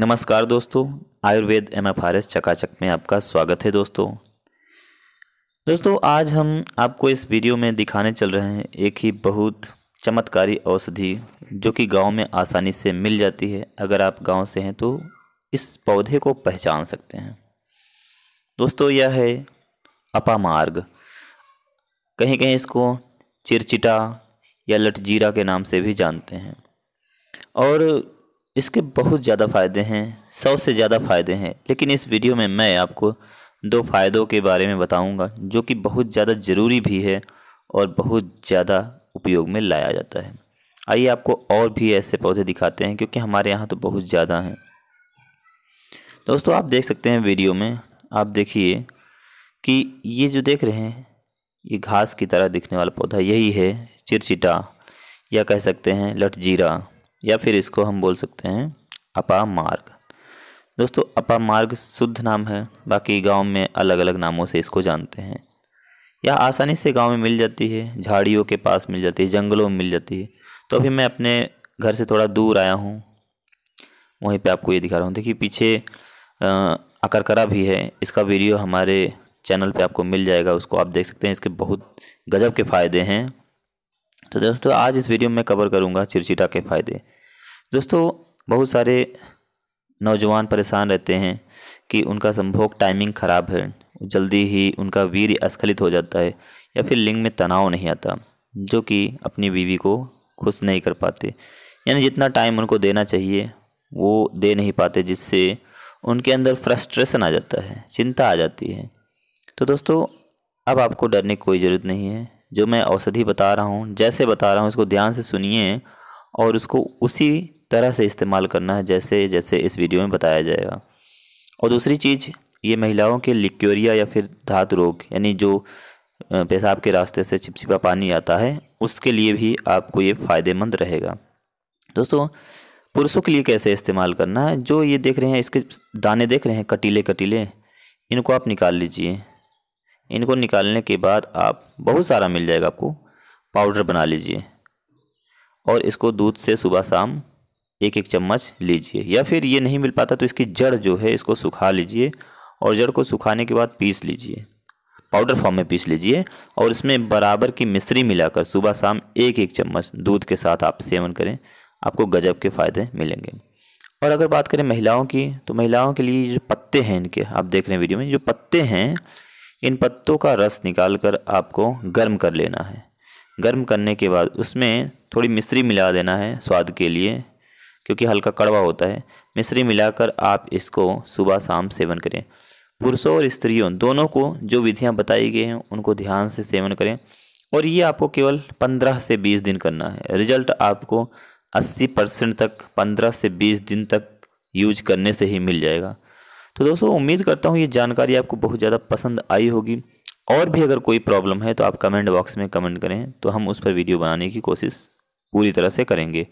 नमस्कार दोस्तों Ayurveda M F R S चकाचक में आपका स्वागत है दोस्तों दोस्तों आज हम आपको इस वीडियो में दिखाने चल रहे हैं एक ही बहुत चमत्कारी औषधि जो कि गांव में आसानी से मिल जाती है अगर आप गांव से हैं तो इस पौधे को पहचान सकते हैं दोस्तों यह है अपामार्ग कहीं कहीं इसको चिरचिटा या लटजीरा के नाम से भी जानते हैं और इसके बहुत ज़्यादा फ़ायदे हैं सौ से ज़्यादा फ़ायदे हैं लेकिन इस वीडियो में मैं आपको दो फ़ायदों के बारे में बताऊंगा जो कि बहुत ज़्यादा ज़रूरी भी है और बहुत ज़्यादा उपयोग में लाया जाता है आइए आपको और भी ऐसे पौधे दिखाते हैं क्योंकि हमारे यहाँ तो बहुत ज़्यादा हैं दोस्तों आप देख सकते हैं वीडियो में आप देखिए कि ये जो देख रहे हैं ये घास की तरह दिखने वाला पौधा यही है चिरचिटा या कह सकते हैं लटजीरा या फिर इसको हम बोल सकते हैं अपा मार्ग दोस्तों अपा मार्ग शुद्ध नाम है बाकी गांव में अलग अलग नामों से इसको जानते हैं यह आसानी से गांव में मिल जाती है झाड़ियों के पास मिल जाती है जंगलों में मिल जाती है तो अभी मैं अपने घर से थोड़ा दूर आया हूँ वहीं पर आपको ये दिखा रहा हूँ देखिए पीछे अकरकरा भी है इसका वीडियो हमारे चैनल पे आपको मिल जाएगा उसको आप देख सकते हैं इसके बहुत गजब के फ़ायदे हैं तो दोस्तों आज इस वीडियो में कवर करूँगा चिड़चिटा के फ़ायदे दोस्तों बहुत सारे नौजवान परेशान रहते हैं कि उनका संभोग टाइमिंग ख़राब है जल्दी ही उनका वीर अस्खलित हो जाता है या फिर लिंग में तनाव नहीं आता जो कि अपनी बीवी को खुश नहीं कर पाते यानी जितना टाइम उनको देना चाहिए वो दे नहीं पाते जिससे उनके अंदर फ्रस्ट्रेशन आ जाता है चिंता आ जाती है तो दोस्तों अब आपको डरने की कोई ज़रूरत नहीं है जो मैं औषधि बता रहा हूँ जैसे बता रहा हूँ इसको ध्यान से सुनिए और उसको उसी तरह से इस्तेमाल करना है जैसे जैसे इस वीडियो में बताया जाएगा और दूसरी चीज़ ये महिलाओं के लिक्योरिया या फिर धात रोग यानी जो पेशाब के रास्ते से चिपचिपा पानी आता है उसके लिए भी आपको ये फ़ायदेमंद रहेगा दोस्तों पुरुषों के लिए कैसे इस्तेमाल करना है जो ये देख रहे हैं इसके दाने देख रहे हैं कटीले कटीले इनको आप निकाल लीजिए इनको निकालने के बाद आप बहुत सारा मिल जाएगा आपको पाउडर बना लीजिए और इसको दूध से सुबह शाम एक एक चम्मच लीजिए या फिर ये नहीं मिल पाता तो इसकी जड़ जो है इसको सुखा लीजिए और जड़ को सुखाने के बाद पीस लीजिए पाउडर फॉर्म में पीस लीजिए और इसमें बराबर की मिश्री मिलाकर सुबह शाम एक एक चम्मच दूध के साथ आप सेवन करें आपको गजब के फ़ायदे मिलेंगे और अगर बात करें महिलाओं की तो महिलाओं के लिए जो पत्ते हैं इनके आप देख रहे हैं वीडियो में जो पत्ते हैं इन पत्तों का रस निकाल कर आपको गर्म कर लेना है गर्म करने के बाद उसमें थोड़ी मिश्री मिला देना है स्वाद के लिए क्योंकि हल्का कड़वा होता है मिश्री मिलाकर आप इसको सुबह शाम सेवन करें पुरुषों और स्त्रियों दोनों को जो विधियां बताई गई हैं उनको ध्यान से सेवन करें और ये आपको केवल पंद्रह से बीस दिन करना है रिजल्ट आपको अस्सी परसेंट तक पंद्रह से बीस दिन तक यूज करने से ही मिल जाएगा तो दोस्तों उम्मीद करता हूँ ये जानकारी आपको बहुत ज़्यादा पसंद आई होगी और भी अगर कोई प्रॉब्लम है तो आप कमेंट बॉक्स में कमेंट करें तो हम उस पर वीडियो बनाने की कोशिश पूरी तरह से करेंगे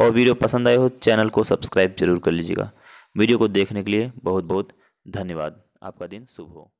और वीडियो पसंद आए हो चैनल को सब्सक्राइब जरूर कर लीजिएगा वीडियो को देखने के लिए बहुत बहुत धन्यवाद आपका दिन शुभ हो